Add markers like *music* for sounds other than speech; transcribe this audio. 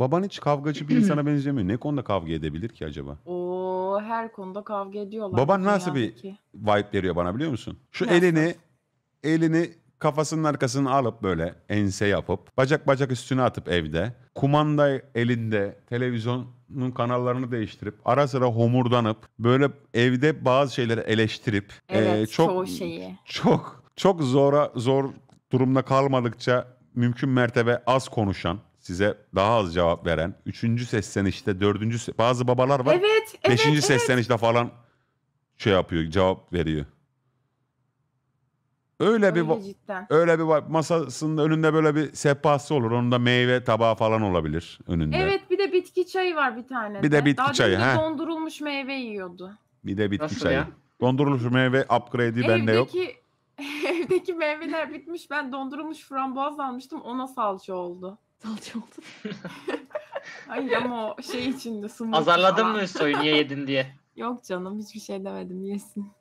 Baban hiç kavgacı bir insana *clears throat* benzemiyor. Ne konuda kavga edebilir ki acaba? Oo her konuda kavga ediyorlar. Baban nasıl bir dünyadaki. vibe veriyor bana biliyor musun? Şu Nasıl? elini elini kafasının arkasını alıp böyle ense yapıp bacak bacak üstüne atıp evde kumanda elinde televizyonun kanallarını değiştirip ara sıra homurdanıp böyle evde bazı şeyleri eleştirip e, Evet, e, çok çoğu şeyi. çok çok zora zor durumda kalmadıkça mümkün mertebe az konuşan size daha az cevap veren, üçüncü seslenişte, dördüncü se- bazı babalar var. Evet, evet, beşinci evet. seslenişte falan şey yapıyor, cevap veriyor. Öyle, bir Öyle ba- cidden. öyle bir ba- masasının önünde böyle bir sehpası olur. Onun da meyve tabağı falan olabilir önünde. Evet bir de bitki çayı var bir tane. Bir de bitki Daha çayı, Daha dondurulmuş meyve yiyordu. Bir de bitki Nasıl çayı. ya? Dondurulmuş meyve upgrade'i bende yok. evdeki *laughs* meyveler bitmiş ben dondurulmuş frambuaz almıştım ona salça oldu. Salça oldu. *laughs* Ay ama o şey içinde sunmuş. Azarladın mı Soy'u niye yedin diye? Yok canım hiçbir şey demedim yesin.